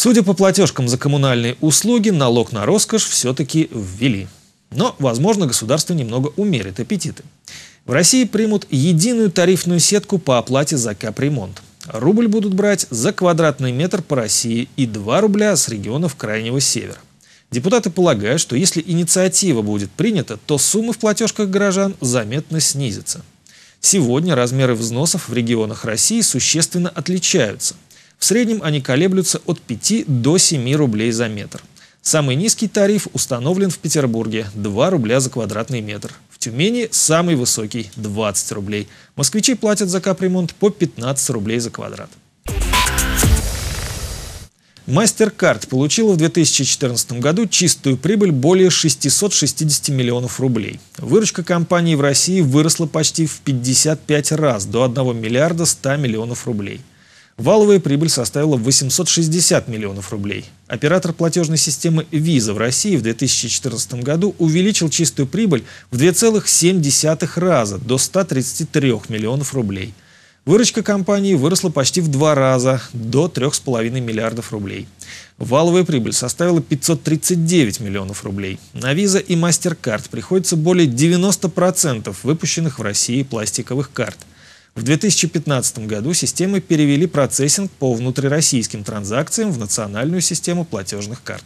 Судя по платежкам за коммунальные услуги, налог на роскошь все-таки ввели. Но, возможно, государство немного умерит аппетиты. В России примут единую тарифную сетку по оплате за капремонт. Рубль будут брать за квадратный метр по России и 2 рубля с регионов Крайнего Севера. Депутаты полагают, что если инициатива будет принята, то суммы в платежках горожан заметно снизятся. Сегодня размеры взносов в регионах России существенно отличаются – в среднем они колеблются от 5 до 7 рублей за метр. Самый низкий тариф установлен в Петербурге – 2 рубля за квадратный метр. В Тюмени самый высокий – 20 рублей. Москвичи платят за капремонт по 15 рублей за квадрат. MasterCard получила в 2014 году чистую прибыль более 660 миллионов рублей. Выручка компании в России выросла почти в 55 раз до 1 миллиарда 100 миллионов рублей. Валовая прибыль составила 860 миллионов рублей. Оператор платежной системы Visa в России в 2014 году увеличил чистую прибыль в 2,7 раза до 133 миллионов рублей. Выручка компании выросла почти в два раза до 3,5 миллиардов рублей. Валовая прибыль составила 539 миллионов рублей. На Visa и MasterCard приходится более 90% выпущенных в России пластиковых карт – в 2015 году системы перевели процессинг по внутрироссийским транзакциям в национальную систему платежных карт.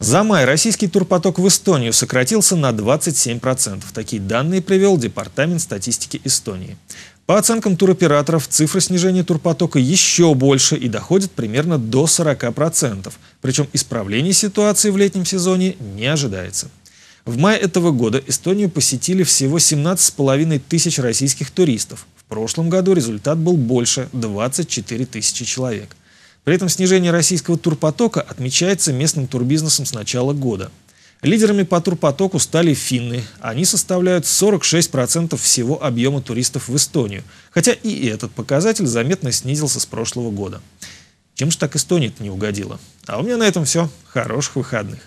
За май российский турпоток в Эстонию сократился на 27%. Такие данные привел Департамент статистики Эстонии. По оценкам туроператоров, цифра снижения турпотока еще больше и доходит примерно до 40%. Причем исправление ситуации в летнем сезоне не ожидается. В мае этого года Эстонию посетили всего 17,5 тысяч российских туристов. В прошлом году результат был больше – 24 тысячи человек. При этом снижение российского турпотока отмечается местным турбизнесом с начала года. Лидерами по турпотоку стали финны. Они составляют 46% всего объема туристов в Эстонию, хотя и этот показатель заметно снизился с прошлого года. Чем же так Эстония-то не угодила? А у меня на этом все. Хороших выходных.